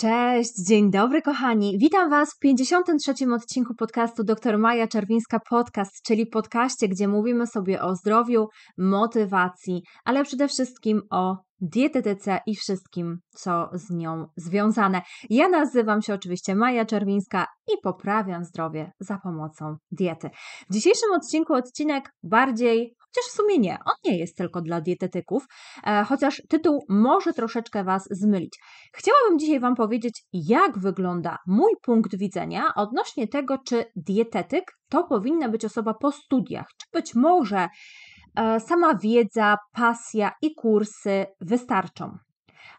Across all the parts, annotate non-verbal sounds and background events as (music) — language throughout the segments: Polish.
Cześć, dzień dobry kochani. Witam Was w 53. odcinku podcastu dr Maja Czerwińska Podcast, czyli podcaście, gdzie mówimy sobie o zdrowiu, motywacji, ale przede wszystkim o dietetyce i wszystkim, co z nią związane. Ja nazywam się oczywiście Maja Czerwińska i poprawiam zdrowie za pomocą diety. W dzisiejszym odcinku odcinek bardziej Chociaż w sumie nie, on nie jest tylko dla dietetyków, e, chociaż tytuł może troszeczkę Was zmylić. Chciałabym dzisiaj Wam powiedzieć, jak wygląda mój punkt widzenia odnośnie tego, czy dietetyk to powinna być osoba po studiach, czy być może e, sama wiedza, pasja i kursy wystarczą.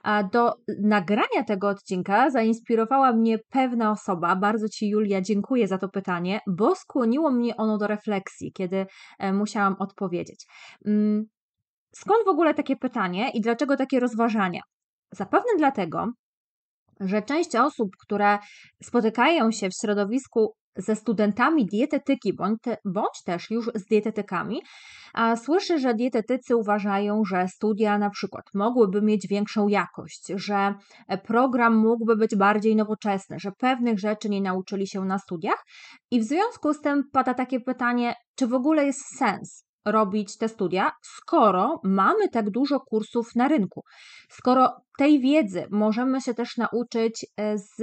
A do nagrania tego odcinka zainspirowała mnie pewna osoba. Bardzo Ci, Julia, dziękuję za to pytanie, bo skłoniło mnie ono do refleksji, kiedy e, musiałam odpowiedzieć. Mm, skąd w ogóle takie pytanie i dlaczego takie rozważania? Zapewne dlatego, że część osób, które spotykają się w środowisku ze studentami dietetyki bądź, te, bądź też już z dietetykami, a słyszę, że dietetycy uważają, że studia na przykład mogłyby mieć większą jakość, że program mógłby być bardziej nowoczesny, że pewnych rzeczy nie nauczyli się na studiach i w związku z tym pada takie pytanie, czy w ogóle jest sens robić te studia, skoro mamy tak dużo kursów na rynku, skoro tej wiedzy możemy się też nauczyć e, z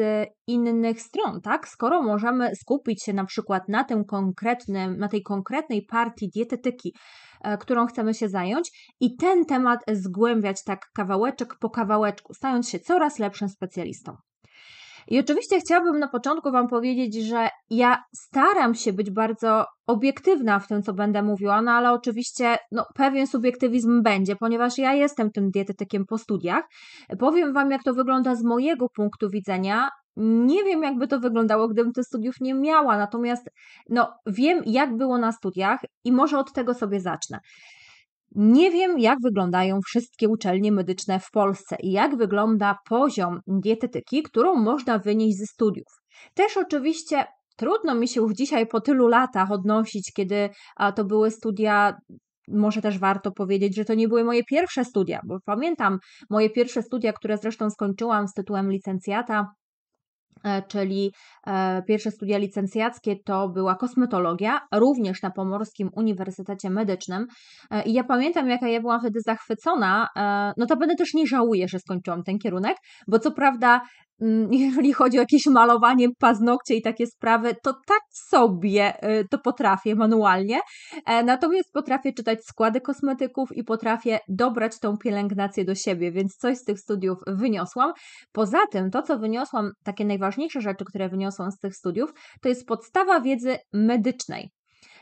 innych stron, tak? Skoro możemy skupić się na przykład na tym konkretnym, na tej konkretnej partii dietetyki, e, którą chcemy się zająć i ten temat zgłębiać tak kawałeczek po kawałeczku, stając się coraz lepszym specjalistą. I oczywiście chciałabym na początku Wam powiedzieć, że ja staram się być bardzo obiektywna w tym, co będę mówiła, no ale oczywiście no, pewien subiektywizm będzie, ponieważ ja jestem tym dietetykiem po studiach. Powiem Wam, jak to wygląda z mojego punktu widzenia, nie wiem, jakby to wyglądało, gdybym tych studiów nie miała, natomiast no, wiem, jak było na studiach i może od tego sobie zacznę. Nie wiem, jak wyglądają wszystkie uczelnie medyczne w Polsce i jak wygląda poziom dietetyki, którą można wynieść ze studiów. Też oczywiście trudno mi się już dzisiaj po tylu latach odnosić, kiedy to były studia. Może też warto powiedzieć, że to nie były moje pierwsze studia, bo pamiętam moje pierwsze studia, które zresztą skończyłam z tytułem licencjata E, czyli e, pierwsze studia licencjackie to była kosmetologia, również na Pomorskim Uniwersytecie Medycznym. E, I ja pamiętam, jaka ja byłam wtedy zachwycona. No to będę też nie żałuję, że skończyłam ten kierunek, bo co prawda Mm, (laughs) jeżeli chodzi o jakieś malowanie paznokcie i takie sprawy, to tak sobie y, to potrafię manualnie. E, natomiast potrafię czytać składy kosmetyków i potrafię dobrać tą pielęgnację do siebie, więc coś z tych studiów wyniosłam. Poza tym, to co wyniosłam, takie najważniejsze rzeczy, które wyniosłam z tych studiów, to jest podstawa wiedzy medycznej.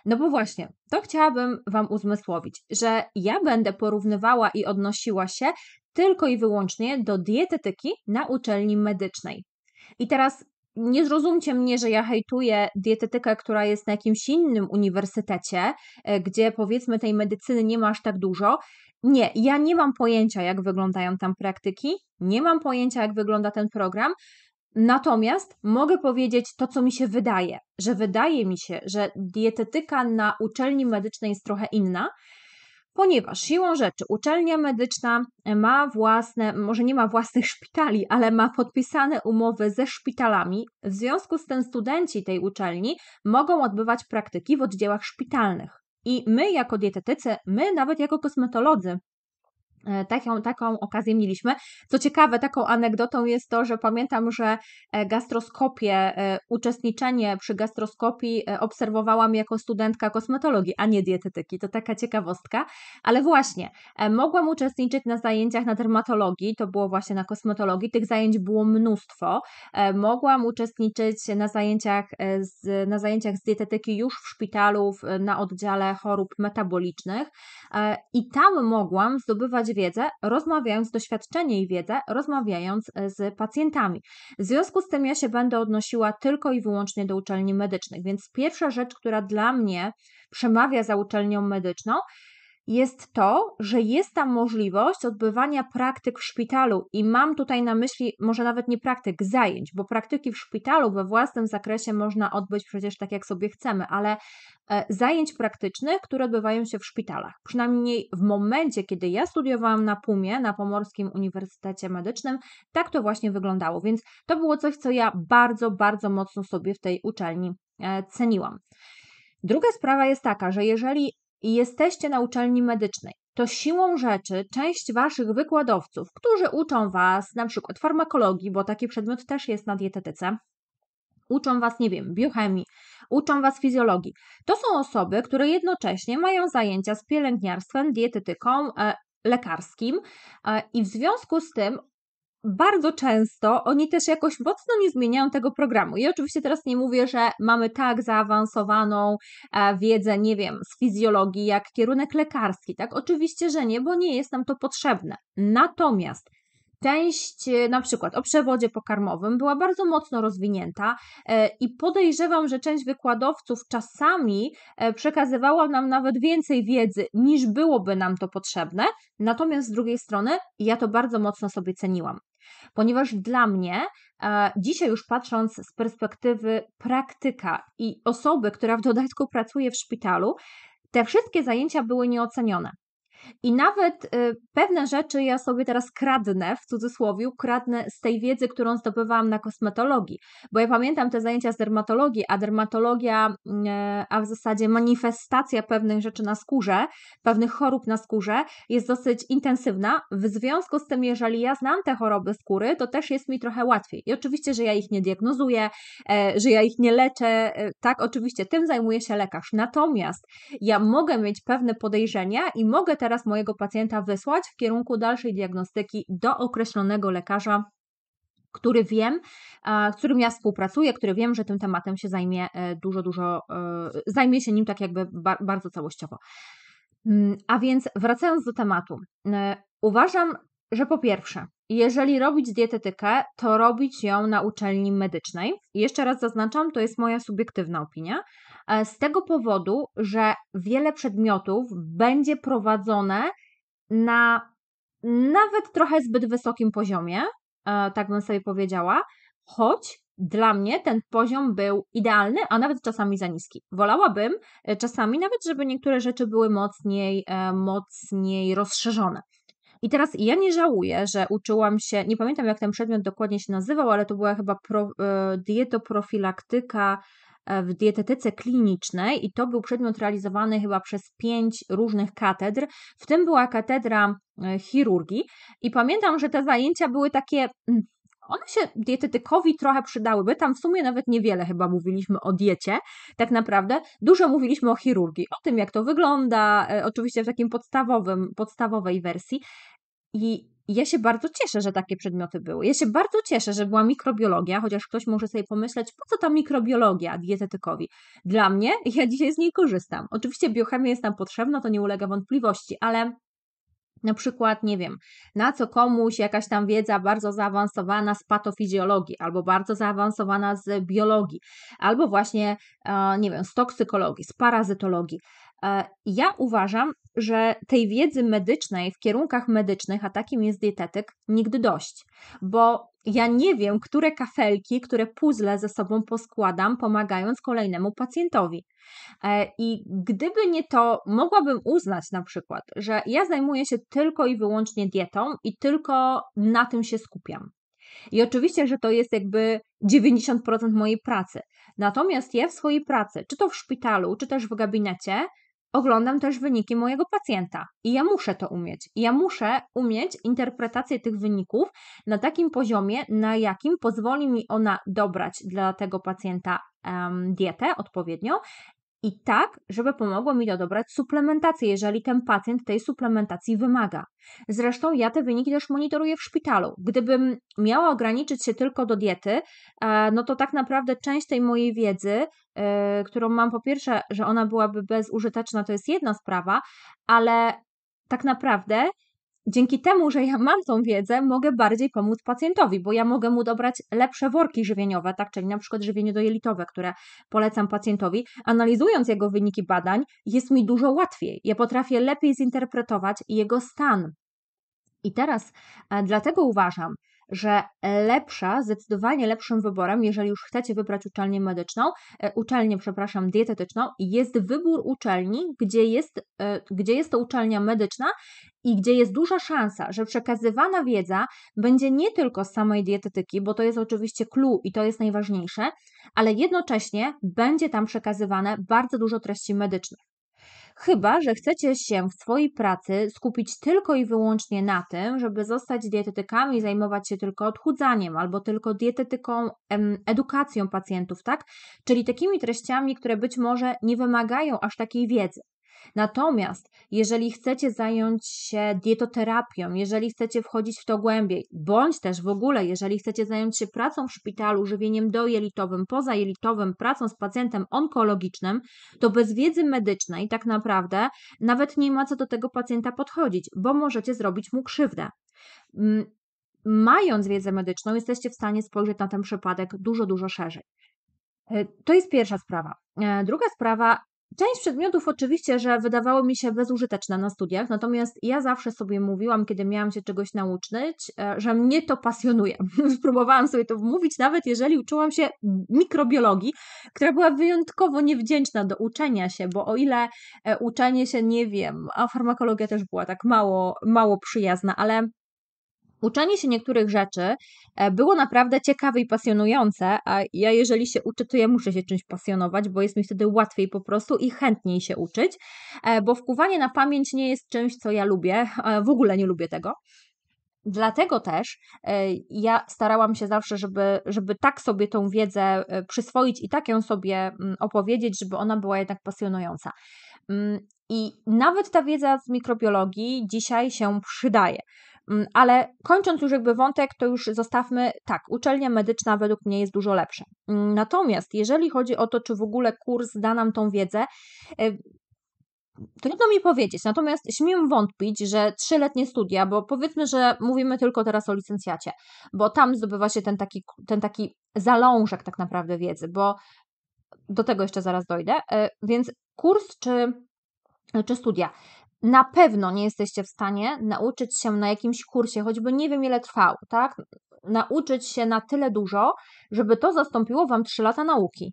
No bo właśnie, to chciałabym Wam uzmysłowić, że ja będę porównywała i odnosiła się tylko i wyłącznie do dietetyki na uczelni medycznej. I teraz nie zrozumcie mnie, że ja hejtuję dietetykę, która jest na jakimś innym uniwersytecie, e, gdzie powiedzmy tej medycyny nie ma aż tak dużo. Nie, ja nie mam pojęcia, jak wyglądają tam praktyki, nie mam pojęcia, jak wygląda ten program. Natomiast mogę powiedzieć to, co mi się wydaje, że wydaje mi się, że dietetyka na uczelni medycznej jest trochę inna, ponieważ siłą rzeczy uczelnia medyczna ma własne, może nie ma własnych (laughs) szpitali, ale ma podpisane umowy ze szpitalami. W związku z tym studenci tej uczelni mogą odbywać praktyki w oddziałach szpitalnych. I my, jako dietetycy, my nawet jako kosmetolodzy, E, taką, taką okazję mieliśmy. Co ciekawe, taką anegdotą jest to, że pamiętam, że e, gastroskopię, e, uczestniczenie przy gastroskopii obserwowałam jako studentka kosmetologii, a nie dietetyki. To taka ciekawostka. Ale właśnie, mogłam uczestniczyć na zajęciach na dermatologii, to było właśnie na kosmetologii, tych zajęć było mnóstwo. Mogłam uczestniczyć na zajęciach z, na zajęciach z dietetyki już w szpitalu, na oddziale chorób metabolicznych i tam mogłam zdobywać wiedzę, rozmawiając doświadczenie i wiedzę, rozmawiając e, z pacjentami. W związku z tym ja się będę odnosiła tylko i wyłącznie do uczelni medycznych, więc pierwsza rzecz, która dla mnie przemawia za uczelnią medyczną, jest to, że jest tam możliwość odbywania praktyk w szpitalu i mam tutaj na myśli może nawet nie praktyk, zajęć, bo praktyki w szpitalu we własnym zakresie można odbyć przecież tak, jak sobie chcemy, ale e, zajęć praktycznych, które odbywają się w szpitalach. Przynajmniej w momencie, kiedy ja studiowałam na PUM-ie, na Pomorskim Uniwersytecie Medycznym, tak to właśnie wyglądało, więc to było coś, co ja bardzo, bardzo mocno sobie w tej uczelni e, ceniłam. Druga sprawa jest taka, że jeżeli i jesteście na uczelni medycznej, to siłą rzeczy część waszych wykładowców, którzy uczą was na przykład farmakologii, bo taki przedmiot też jest na dietetyce, uczą was, nie wiem, biochemii, uczą was fizjologii. To są osoby, które jednocześnie mają zajęcia z pielęgniarstwem, dietetyką, e, lekarskim e, i w związku z tym bardzo często oni też jakoś mocno nie zmieniają tego programu. I oczywiście teraz nie mówię, że mamy tak zaawansowaną e, wiedzę, nie wiem, z fizjologii, jak kierunek lekarski, tak? Oczywiście, że nie, bo nie jest nam to potrzebne. Natomiast część e, na przykład o przewodzie pokarmowym była bardzo mocno rozwinięta e, i podejrzewam, że część wykładowców czasami e, przekazywała nam nawet więcej wiedzy niż byłoby nam to potrzebne, natomiast z drugiej strony ja to bardzo mocno sobie ceniłam. Ponieważ dla mnie, dzisiaj już patrząc z perspektywy praktyka i osoby, która w dodatku pracuje w szpitalu, te wszystkie zajęcia były nieocenione. I nawet y, pewne rzeczy ja sobie teraz kradnę, w cudzysłowie, kradnę z tej wiedzy, którą zdobywałam na kosmetologii, bo ja pamiętam te zajęcia z dermatologii, a dermatologia, mm, e, a w zasadzie manifestacja pewnych rzeczy na skórze, pewnych chorób na skórze jest dosyć intensywna. W związku z tym, jeżeli ja znam te choroby skóry, to też jest mi trochę łatwiej. I oczywiście, że ja ich nie diagnozuję, e, że ja ich nie leczę, e, tak, oczywiście tym zajmuje się lekarz. Natomiast ja mogę mieć pewne podejrzenia i mogę teraz teraz mojego pacjenta wysłać w kierunku dalszej diagnostyki do określonego lekarza, który wiem, e, z którym ja współpracuję, który wiem, że tym tematem się zajmie e, dużo, dużo, e, zajmie się nim tak jakby bardzo całościowo. Mm, a więc wracając do tematu, uważam, że po pierwsze, jeżeli robić dietetykę, to robić ją na uczelni medycznej. I jeszcze raz zaznaczam, to jest moja subiektywna opinia. E, z tego powodu, że wiele przedmiotów będzie prowadzone na nawet trochę zbyt wysokim poziomie, e, tak bym sobie powiedziała, choć dla mnie ten poziom był idealny, a nawet czasami za niski. Wolałabym e, czasami nawet, żeby niektóre rzeczy były mocniej, mocniej rozszerzone. I teraz ja nie żałuję, że uczyłam się, nie pamiętam jak ten przedmiot dokładnie się nazywał, ale to była chyba pro, e, dietoprofilaktyka e, w dietetyce klinicznej i to był przedmiot realizowany chyba przez pięć różnych katedr, w tym była katedra e, chirurgii i pamiętam, że te zajęcia były takie mm, one się dietetykowi trochę przydałyby. Tam w sumie nawet niewiele chyba mówiliśmy o diecie, tak naprawdę. Dużo mówiliśmy o chirurgii, o tym, jak to wygląda, oczywiście w takim podstawowym, podstawowej wersji, i ja się bardzo cieszę, że takie przedmioty były. Ja się bardzo cieszę, że była mikrobiologia, chociaż ktoś może sobie pomyśleć, po co ta mikrobiologia dietetykowi. Dla mnie, (laughs) ja dzisiaj z niej korzystam. Oczywiście biochemia jest nam potrzebna, to nie ulega wątpliwości, ale na przykład, nie wiem, na co komuś jakaś tam wiedza bardzo zaawansowana z patofizjologii, albo bardzo zaawansowana z biologii, albo właśnie, e, nie wiem, z toksykologii, z parazytologii. E, ja uważam, że tej wiedzy medycznej w kierunkach medycznych, a takim jest dietetyk, nigdy dość, bo ja nie wiem, które kafelki, które puzzle ze sobą poskładam, pomagając kolejnemu pacjentowi. E, I gdyby nie to, mogłabym uznać na przykład, że ja zajmuję się tylko i wyłącznie dietą i tylko na tym się skupiam. I oczywiście, że to jest jakby 90% mojej pracy. Natomiast ja w swojej pracy, czy to w szpitalu, czy też w gabinecie, oglądam też wyniki mojego pacjenta i ja muszę to umieć. ja muszę umieć interpretację tych wyników na takim poziomie, na jakim pozwoli mi ona dobrać dla tego pacjenta um, dietę odpowiednią i tak, żeby pomogło mi dobrać suplementację, jeżeli ten pacjent tej suplementacji wymaga. Zresztą ja te wyniki też monitoruję w szpitalu. Gdybym miała ograniczyć się tylko do diety, e, no to tak naprawdę część tej mojej wiedzy Y, którą mam po pierwsze, że ona byłaby bezużyteczna, to jest jedna sprawa, ale tak naprawdę dzięki temu, że ja mam tą wiedzę, mogę bardziej pomóc pacjentowi, bo ja mogę mu dobrać lepsze worki żywieniowe, tak, czyli na przykład żywienie dojelitowe, które polecam pacjentowi. Analizując jego wyniki badań, jest mi dużo łatwiej. Ja potrafię lepiej zinterpretować jego stan. I teraz e, dlatego uważam, że lepsza, zdecydowanie lepszym wyborem, jeżeli już chcecie wybrać uczelnię medyczną, e, uczelnię, przepraszam, dietetyczną, jest wybór uczelni, gdzie jest, e, gdzie jest to uczelnia medyczna i gdzie jest duża szansa, że przekazywana wiedza będzie nie tylko z samej dietetyki, bo to jest oczywiście clue i to jest najważniejsze, ale jednocześnie będzie tam przekazywane bardzo dużo treści medycznych. Chyba, że chcecie się w swojej pracy skupić tylko i wyłącznie na tym, żeby zostać dietetykami i zajmować się tylko odchudzaniem albo tylko dietetyką, edukacją pacjentów, tak? Czyli takimi treściami, które być może nie wymagają aż takiej wiedzy. Natomiast jeżeli chcecie zająć się dietoterapią, jeżeli chcecie wchodzić w to głębiej, bądź też w ogóle, jeżeli chcecie zająć się pracą w szpitalu, żywieniem dojelitowym, pozajelitowym, pracą z pacjentem onkologicznym, to bez wiedzy medycznej tak naprawdę nawet nie ma co do tego pacjenta podchodzić, bo możecie zrobić mu krzywdę mm, mając wiedzę medyczną, jesteście w stanie spojrzeć na ten przypadek dużo, dużo szerzej. E, to jest pierwsza sprawa. E, druga sprawa, Część przedmiotów oczywiście, że wydawało mi się bezużyteczna na studiach, natomiast ja zawsze sobie mówiłam, kiedy miałam się czegoś nauczyć, e, że mnie to pasjonuje. (laughs) Spróbowałam sobie to wmówić, nawet jeżeli uczyłam się mikrobiologii, która była wyjątkowo niewdzięczna do uczenia się, bo o ile e, uczenie się, nie wiem, a farmakologia też była tak mało, mało przyjazna, ale Uczenie się niektórych rzeczy e, było naprawdę ciekawe i pasjonujące, a ja jeżeli się uczę, to ja muszę się czymś pasjonować, bo jest mi wtedy łatwiej po prostu i chętniej się uczyć, e, bo wkuwanie na pamięć nie jest czymś, co ja lubię, e, w ogóle nie lubię tego. Dlatego też ja starałam się zawsze, żeby, żeby tak sobie tą wiedzę przyswoić i tak ją sobie mm, opowiedzieć, żeby ona była jednak pasjonująca. Mm, I nawet ta wiedza z mikrobiologii dzisiaj się przydaje. Mm, ale kończąc już jakby wątek, to już zostawmy, tak, uczelnia medyczna według mnie jest dużo lepsza. Mm, natomiast jeżeli chodzi o to, czy w ogóle kurs da nam tą wiedzę, e, Trudno mi powiedzieć, natomiast śmiem wątpić, że trzyletnie studia, bo powiedzmy, że mówimy tylko teraz o licencjacie, bo tam zdobywa się ten taki, ten taki zalążek tak naprawdę wiedzy, bo do tego jeszcze zaraz dojdę. E, więc kurs czy, czy studia na pewno nie jesteście w stanie nauczyć się na jakimś kursie, choćby nie wiem ile trwał, tak? Nauczyć się na tyle dużo, żeby to zastąpiło Wam 3 lata nauki.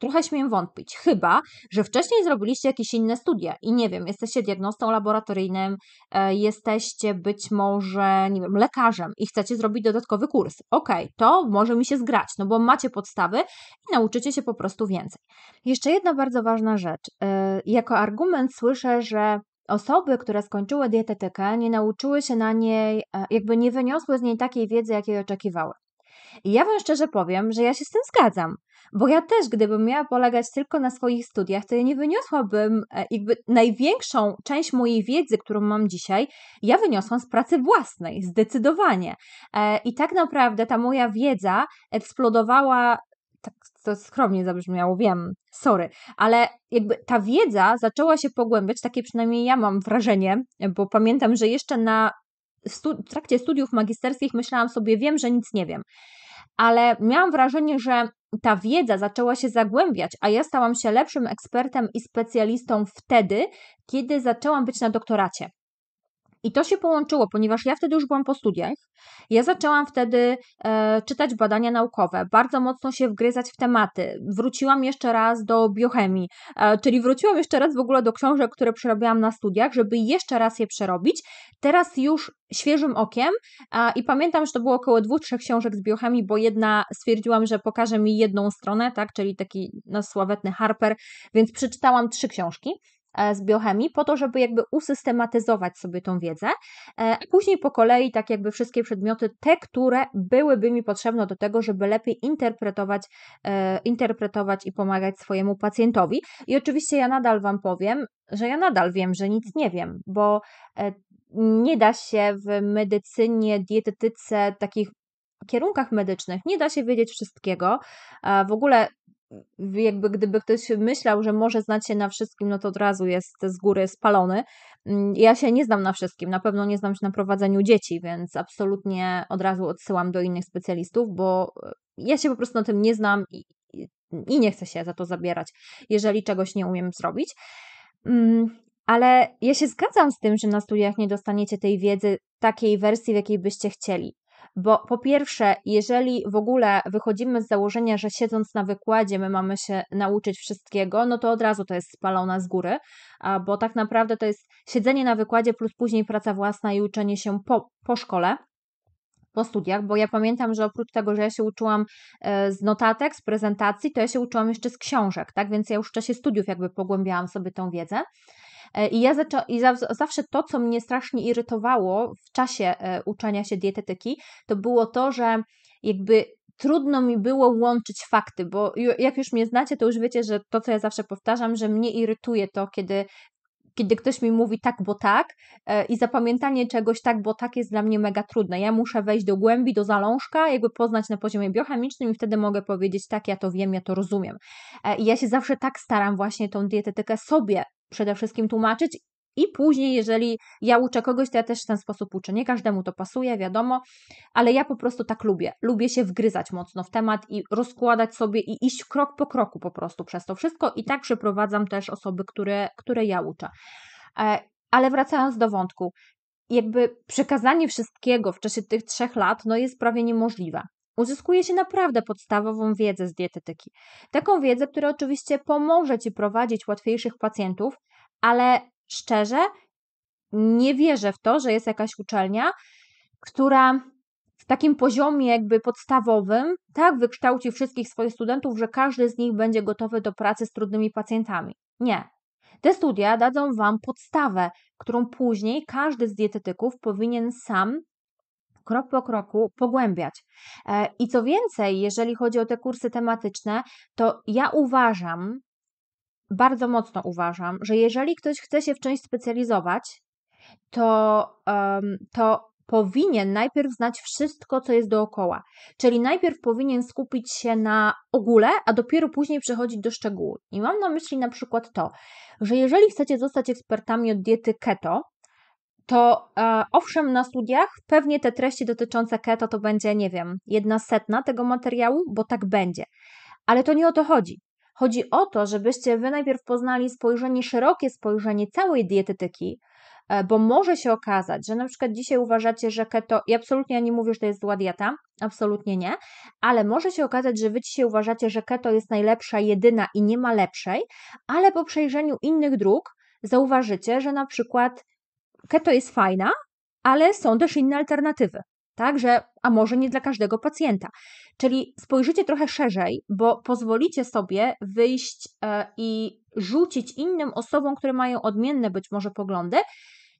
Trochę śmiem wątpić, chyba, że wcześniej zrobiliście jakieś inne studia i nie wiem, jesteście diagnostą laboratoryjnym, e, jesteście być może, nie wiem, lekarzem i chcecie zrobić dodatkowy kurs. Ok, to może mi się zgrać, no bo macie podstawy i nauczycie się po prostu więcej. Jeszcze jedna bardzo ważna rzecz. E, jako argument słyszę, że osoby, które skończyły dietetykę, nie nauczyły się na niej, e, jakby nie wyniosły z niej takiej wiedzy, jakiej oczekiwały. I ja Wam szczerze powiem, że ja się z tym zgadzam, bo ja też, gdybym miała polegać tylko na swoich studiach, to ja nie wyniosłabym, e, jakby największą część mojej wiedzy, którą mam dzisiaj, ja wyniosłam z pracy własnej, zdecydowanie. E, I tak naprawdę ta moja wiedza eksplodowała tak to skromnie zabrzmiało, wiem, sorry, ale jakby ta wiedza zaczęła się pogłębiać, takie przynajmniej ja mam wrażenie, bo pamiętam, że jeszcze na stu- w trakcie studiów magisterskich myślałam sobie, wiem, że nic nie wiem, ale miałam wrażenie, że ta wiedza zaczęła się zagłębiać, a ja stałam się lepszym ekspertem i specjalistą wtedy, kiedy zaczęłam być na doktoracie. I to się połączyło, ponieważ ja wtedy już byłam po studiach. Ja zaczęłam wtedy e, czytać badania naukowe, bardzo mocno się wgryzać w tematy. Wróciłam jeszcze raz do biochemii, e, czyli wróciłam jeszcze raz w ogóle do książek, które przerobiłam na studiach, żeby jeszcze raz je przerobić. Teraz już świeżym okiem e, i pamiętam, że to było około dwóch, trzech książek z biochemii, bo jedna stwierdziłam, że pokaże mi jedną stronę, tak, czyli taki no, sławetny Harper, więc przeczytałam trzy książki. E, z biochemii, po to, żeby jakby usystematyzować sobie tą wiedzę, a e, mhm. później po kolei tak jakby wszystkie przedmioty, te, które byłyby mi potrzebne do tego, żeby lepiej interpretować, e, interpretować i pomagać swojemu pacjentowi. I oczywiście ja nadal Wam powiem, że ja nadal wiem, że nic nie wiem, bo nie da się w medycynie, dietetyce, takich kierunkach medycznych nie da się wiedzieć wszystkiego. W ogóle jakby gdyby ktoś myślał, że może znać się na wszystkim, no to od razu jest z góry spalony. Mm, ja się nie znam na wszystkim, na pewno nie znam się na prowadzeniu dzieci, więc absolutnie od razu odsyłam do innych specjalistów, bo e, ja się po prostu na tym nie znam i, i nie chcę się za to zabierać, jeżeli czegoś nie umiem zrobić. Mm, ale ja się zgadzam z tym, że na studiach nie dostaniecie tej wiedzy takiej wersji, w jakiej byście chcieli. Bo po pierwsze, jeżeli w ogóle wychodzimy z założenia, że siedząc na wykładzie my mamy się nauczyć wszystkiego, no to od razu to jest spalona z góry, bo tak naprawdę to jest siedzenie na wykładzie plus później praca własna i uczenie się po, po szkole po studiach, bo ja pamiętam, że oprócz tego, że ja się uczyłam e, z notatek, z prezentacji, to ja się uczyłam jeszcze z książek, tak? Więc ja już w czasie studiów jakby pogłębiałam sobie tą wiedzę. E, I ja i za- zawsze to, co mnie strasznie irytowało w czasie e, uczenia się dietetyki, to było to, że jakby trudno mi było łączyć fakty, bo jak już mnie znacie, to już wiecie, że to, co ja zawsze powtarzam, że mnie irytuje to, kiedy kiedy ktoś mi mówi tak, bo tak e, i zapamiętanie czegoś tak, bo tak jest dla mnie mega trudne. Ja muszę wejść do głębi, do zalążka, jakby poznać na poziomie biochemicznym i wtedy mogę powiedzieć tak, ja to wiem, ja to rozumiem. I ja się zawsze tak staram właśnie tą dietetykę sobie przede wszystkim tłumaczyć. I później, jeżeli ja uczę kogoś, to ja też w ten sposób uczę. Nie każdemu to pasuje, wiadomo, ale ja po prostu tak lubię. Lubię się wgryzać mocno w temat i rozkładać sobie i iść krok po kroku po prostu przez to wszystko. I tak przeprowadzam też osoby, które, które ja uczę. E, ale wracając do wątku, jakby przekazanie wszystkiego w czasie tych trzech lat no jest prawie niemożliwe uzyskuje się naprawdę podstawową wiedzę z dietetyki. Taką wiedzę, która oczywiście pomoże Ci prowadzić łatwiejszych pacjentów, ale szczerze nie wierzę w to, że jest jakaś uczelnia, która w takim poziomie jakby podstawowym tak wykształci wszystkich swoich studentów, że każdy z nich będzie gotowy do pracy z trudnymi pacjentami. Nie. Te studia dadzą Wam podstawę, którą później każdy z dietetyków powinien sam krok po kroku pogłębiać. E, I co więcej, jeżeli chodzi o te kursy tematyczne, to ja uważam, bardzo mocno uważam, że jeżeli ktoś chce się w czymś specjalizować, to, to powinien najpierw znać wszystko, co jest dookoła. Czyli najpierw powinien skupić się na ogóle, a dopiero później przechodzić do szczegółów. I mam na myśli na przykład to, że jeżeli chcecie zostać ekspertami od diety keto, to e, owszem, na studiach pewnie te treści dotyczące keto to będzie, nie wiem, jedna setna tego materiału, bo tak będzie. Ale to nie o to chodzi. Chodzi o to, żebyście wy najpierw poznali spojrzenie, szerokie spojrzenie całej dietetyki, e, bo może się okazać, że na przykład dzisiaj uważacie, że keto, i absolutnie ja nie mówię, że to jest zła dieta, absolutnie nie, ale może się okazać, że wy dzisiaj uważacie, że keto jest najlepsza, jedyna i nie ma lepszej, ale po przejrzeniu innych dróg zauważycie, że na przykład keto jest fajna, ale są też inne alternatywy. Także, a może nie dla każdego pacjenta. Czyli spojrzycie trochę szerzej, bo pozwolicie sobie wyjść e, i rzucić innym osobom, które mają odmienne być może poglądy,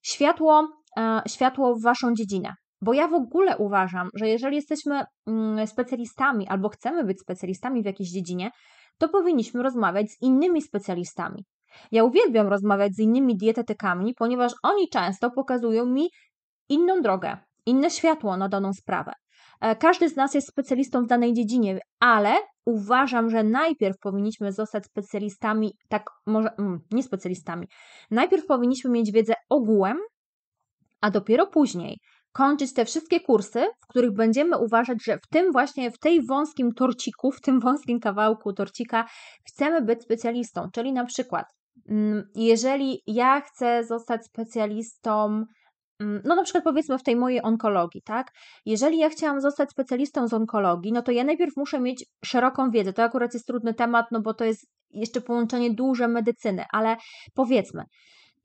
światło, e, światło w waszą dziedzinę. Bo ja w ogóle uważam, że jeżeli jesteśmy mm, specjalistami albo chcemy być specjalistami w jakiejś dziedzinie, to powinniśmy rozmawiać z innymi specjalistami. Ja uwielbiam rozmawiać z innymi dietetykami, ponieważ oni często pokazują mi inną drogę, inne światło na daną sprawę. E, każdy z nas jest specjalistą w danej dziedzinie, ale uważam, że najpierw powinniśmy zostać specjalistami, tak może mm, nie specjalistami. Najpierw powinniśmy mieć wiedzę ogółem, a dopiero później kończyć te wszystkie kursy, w których będziemy uważać, że w tym właśnie, w tej wąskim torciku, w tym wąskim kawałku torcika chcemy być specjalistą, czyli na przykład Mm, jeżeli ja chcę zostać specjalistą, mm, no na przykład powiedzmy w tej mojej onkologii, tak? Jeżeli ja chciałam zostać specjalistą z onkologii, no to ja najpierw muszę mieć szeroką wiedzę. To akurat jest trudny temat, no bo to jest jeszcze połączenie duże medycyny, ale powiedzmy,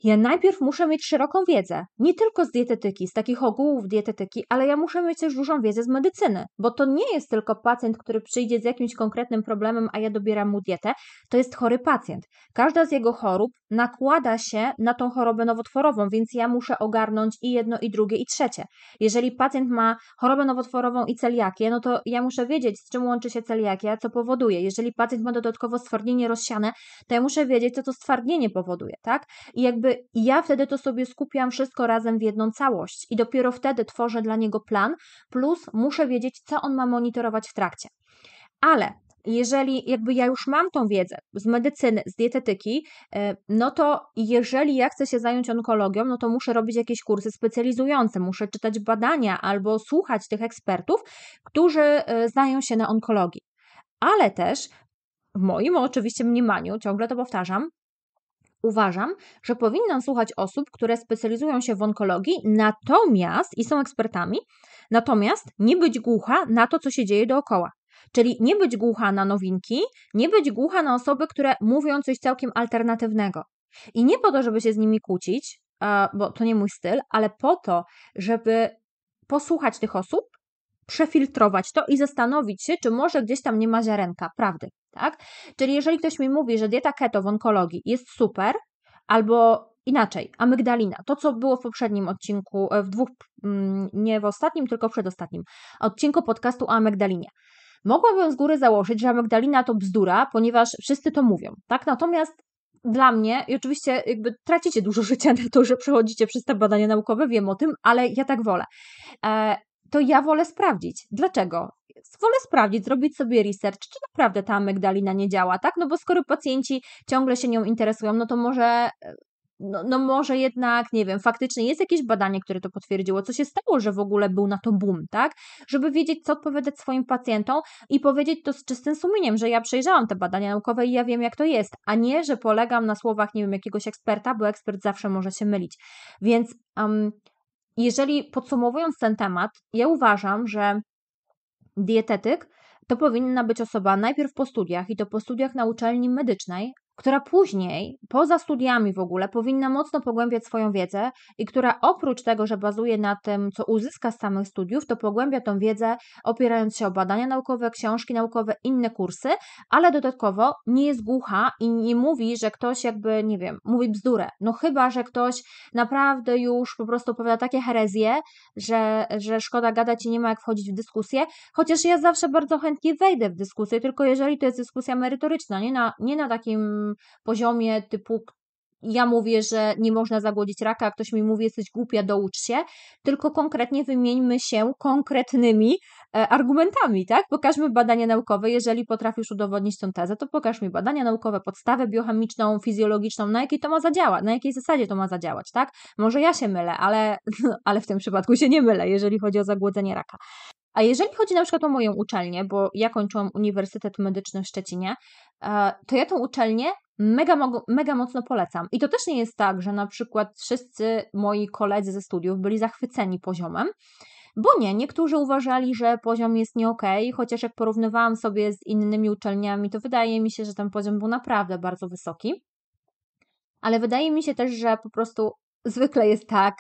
ja najpierw muszę mieć szeroką wiedzę, nie tylko z dietetyki, z takich ogółów dietetyki, ale ja muszę mieć też dużą wiedzę z medycyny, bo to nie jest tylko pacjent, który przyjdzie z jakimś konkretnym problemem, a ja dobieram mu dietę, to jest chory pacjent. Każda z jego chorób nakłada się na tą chorobę nowotworową, więc ja muszę ogarnąć i jedno, i drugie, i trzecie. Jeżeli pacjent ma chorobę nowotworową i celiakię, no to ja muszę wiedzieć, z czym łączy się celiakia, co powoduje. Jeżeli pacjent ma dodatkowo stwardnienie rozsiane, to ja muszę wiedzieć, co to stwardnienie powoduje, tak? I jakby ja wtedy to sobie skupiam wszystko razem w jedną całość i dopiero wtedy tworzę dla niego plan, plus muszę wiedzieć, co on ma monitorować w trakcie. Ale jeżeli jakby ja już mam tą wiedzę z medycyny, z dietetyki, e, no to jeżeli ja chcę się zająć onkologią, no to muszę robić jakieś kursy specjalizujące, muszę czytać badania albo słuchać tych ekspertów, którzy e, znają się na onkologii. Ale też w moim oczywiście mniemaniu, ciągle to powtarzam, Uważam, że powinnam słuchać osób, które specjalizują się w onkologii, natomiast i są ekspertami, natomiast nie być głucha na to, co się dzieje dookoła. Czyli nie być głucha na nowinki, nie być głucha na osoby, które mówią coś całkiem alternatywnego. I nie po to, żeby się z nimi kłócić, e, bo to nie mój styl, ale po to, żeby posłuchać tych osób, przefiltrować to i zastanowić się, czy może gdzieś tam nie ma ziarenka prawdy. Tak? Czyli jeżeli ktoś mi mówi, że dieta keto w onkologii jest super, albo inaczej, amygdalina, to co było w poprzednim odcinku, e, w dwóch, mm, nie w ostatnim, tylko w przedostatnim odcinku podcastu o amygdalinie. Mogłabym z góry założyć, że amygdalina to bzdura, ponieważ wszyscy to mówią, tak? Natomiast dla mnie, i oczywiście jakby tracicie dużo życia na to, że przechodzicie przez te badania naukowe, wiem o tym, ale ja tak wolę. E, to ja wolę sprawdzić. Dlaczego? wolę sprawdzić, zrobić sobie research, czy naprawdę ta amygdalina nie działa, tak? No bo skoro pacjenci ciągle się nią interesują, no to może no, no, może jednak, nie wiem, faktycznie jest jakieś badanie, które to potwierdziło, co się stało, że w ogóle był na to boom, tak? Żeby wiedzieć, co odpowiadać swoim pacjentom i powiedzieć to z czystym sumieniem, że ja przejrzałam te badania naukowe i ja wiem, jak to jest, a nie, że polegam na słowach, nie wiem, jakiegoś eksperta, bo ekspert zawsze może się mylić. Więc um, jeżeli podsumowując ten temat, ja uważam, że dietetyk to powinna być osoba najpierw po studiach i to po studiach na uczelni medycznej, która później, poza studiami w ogóle, powinna mocno pogłębiać swoją wiedzę i która oprócz tego, że bazuje na tym, co uzyska z samych studiów, to pogłębia tą wiedzę opierając się o badania naukowe, książki naukowe, inne kursy, ale dodatkowo nie jest głucha i nie mówi, że ktoś jakby, nie wiem, mówi bzdurę. No chyba, że ktoś naprawdę już po prostu opowiada takie herezje, że, że szkoda gadać i nie ma jak wchodzić w dyskusję, chociaż ja zawsze bardzo chętnie wejdę w dyskusję, tylko jeżeli to jest dyskusja merytoryczna, nie na, nie na takim poziomie typu ja mówię, że nie można zagłodzić raka, a ktoś mi mówi, jesteś głupia, doucz się, tylko konkretnie wymieńmy się konkretnymi e, argumentami, tak? Pokażmy badania naukowe, jeżeli potrafisz udowodnić tę tezę, to pokaż mi badania naukowe, podstawę biochemiczną, fizjologiczną, na jakiej to ma zadziałać, na jakiej zasadzie to ma zadziałać, tak? Może ja się mylę, ale, (laughs) ale w tym przypadku się nie mylę, jeżeli chodzi o zagłodzenie raka. A jeżeli chodzi na przykład o moją uczelnię, bo ja kończyłam Uniwersytet Medyczny w Szczecinie, e, to ja tą uczelnię mega, mega mocno polecam. I to też nie jest tak, że na przykład wszyscy moi koledzy ze studiów byli zachwyceni poziomem, bo nie, niektórzy uważali, że poziom jest nie okej, okay, chociaż jak porównywałam sobie z innymi uczelniami, to wydaje mi się, że ten poziom był naprawdę bardzo wysoki. Ale wydaje mi się też, że po prostu zwykle jest tak,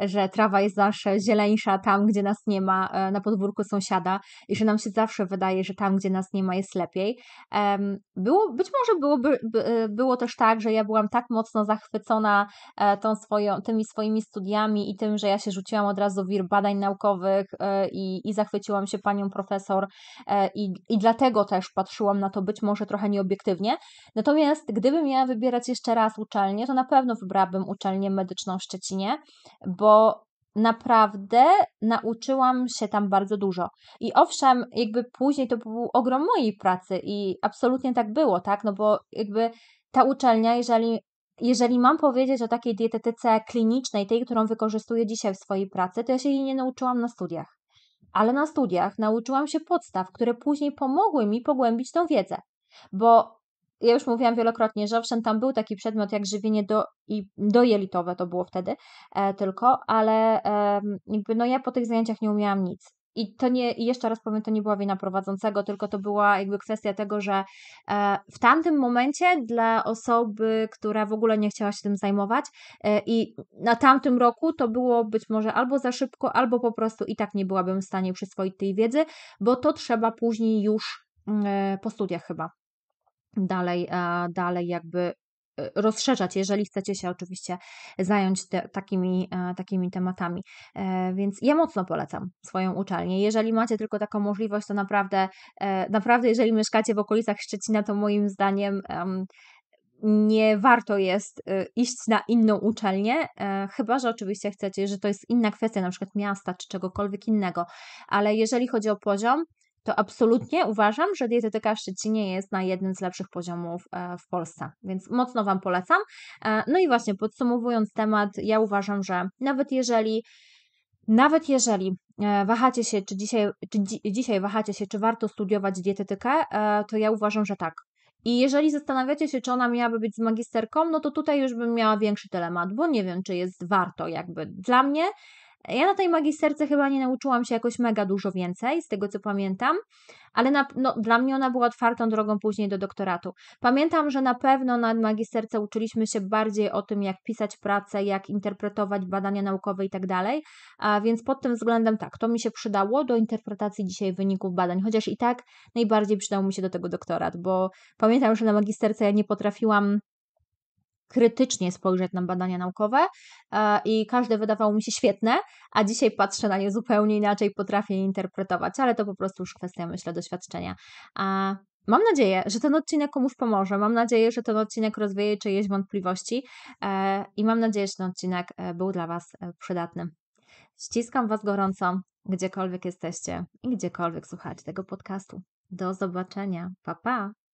że trawa jest zawsze zieleńsza tam, gdzie nas nie ma, e, na podwórku sąsiada i że nam się zawsze wydaje, że tam, gdzie nas nie ma, jest lepiej. Było, być może byłoby, e, było też tak, że ja byłam tak mocno zachwycona e, tą swoją, tymi swoimi studiami i tym, że ja się rzuciłam od razu w wir badań naukowych i, i zachwyciłam się panią profesor i, i dlatego też patrzyłam na to być może trochę nieobiektywnie. Natomiast gdybym miała wybierać jeszcze raz uczelnię, to na pewno wybrałabym uczelnię medyczną w Szczecinie, bo bo naprawdę nauczyłam się tam bardzo dużo. I owszem, jakby później to był ogrom mojej pracy i absolutnie tak było, tak? No bo jakby ta uczelnia, jeżeli jeżeli mam powiedzieć o takiej dietetyce klinicznej, tej, którą wykorzystuję dzisiaj w swojej pracy, to ja się jej nie nauczyłam na studiach. Ale na studiach nauczyłam się podstaw, które później pomogły mi pogłębić tą wiedzę. Bo ja już mówiłam wielokrotnie, że owszem, tam był taki przedmiot jak żywienie do, i dojelitowe, to było wtedy e, tylko, ale e, jakby no ja po tych zajęciach nie umiałam nic. I to nie, i jeszcze raz powiem, to nie była wina prowadzącego, tylko to była jakby kwestia tego, że e, w tamtym momencie dla osoby, która w ogóle nie chciała się tym zajmować e, i na tamtym roku to było być może albo za szybko, albo po prostu i tak nie byłabym w stanie przyswoić tej wiedzy, bo to trzeba później już mm, e, po studiach chyba dalej, dalej jakby e, rozszerzać, jeżeli chcecie się oczywiście zająć te, takimi, e, takimi tematami. E, więc ja mocno polecam swoją uczelnię. Jeżeli macie tylko taką możliwość, to naprawdę, naprawdę jeżeli mieszkacie w okolicach Szczecina, to moim zdaniem nie warto jest iść na inną uczelnię, chyba że oczywiście chcecie, że to jest inna kwestia, na przykład miasta czy czegokolwiek innego. Ale jeżeli chodzi o poziom, to absolutnie uważam, że dietetyka w Szczecinie jest na jednym z lepszych poziomów e, w Polsce, więc mocno Wam polecam. E, no i właśnie podsumowując temat, ja uważam, że nawet jeżeli nawet jeżeli e, wahacie się, czy dzisiaj, czy dzi dzisiaj wahacie się, czy warto studiować dietetykę, to ja uważam, że tak. I jeżeli zastanawiacie się, czy ona miałaby być z magisterką, no to tutaj już bym miała większy dylemat, bo nie wiem, czy jest warto jakby. Dla mnie ja na tej magisterce chyba nie nauczyłam się jakoś mega dużo więcej, z tego co pamiętam, ale na, no, dla mnie ona była otwartą drogą później do doktoratu. Pamiętam, że na pewno na magisterce uczyliśmy się bardziej o tym, jak pisać pracę, jak interpretować badania naukowe i tak dalej, więc pod tym względem tak, to mi się przydało do interpretacji dzisiaj wyników badań, chociaż i tak najbardziej przydał mi się do tego doktorat, bo pamiętam, że na magisterce ja nie potrafiłam krytycznie spojrzeć na badania naukowe e, i każde wydawało mi się świetne, a dzisiaj patrzę na nie zupełnie inaczej, potrafię je interpretować, ale to po prostu już kwestia, myślę, doświadczenia. A Mam nadzieję, że ten odcinek komuś pomoże. Mam nadzieję, że ten odcinek rozwieje czyjeś wątpliwości e, i mam nadzieję, że ten odcinek e, był dla Was przydatny. Ściskam Was gorąco, gdziekolwiek jesteście i gdziekolwiek słuchacie tego podcastu. Do zobaczenia. Pa, pa!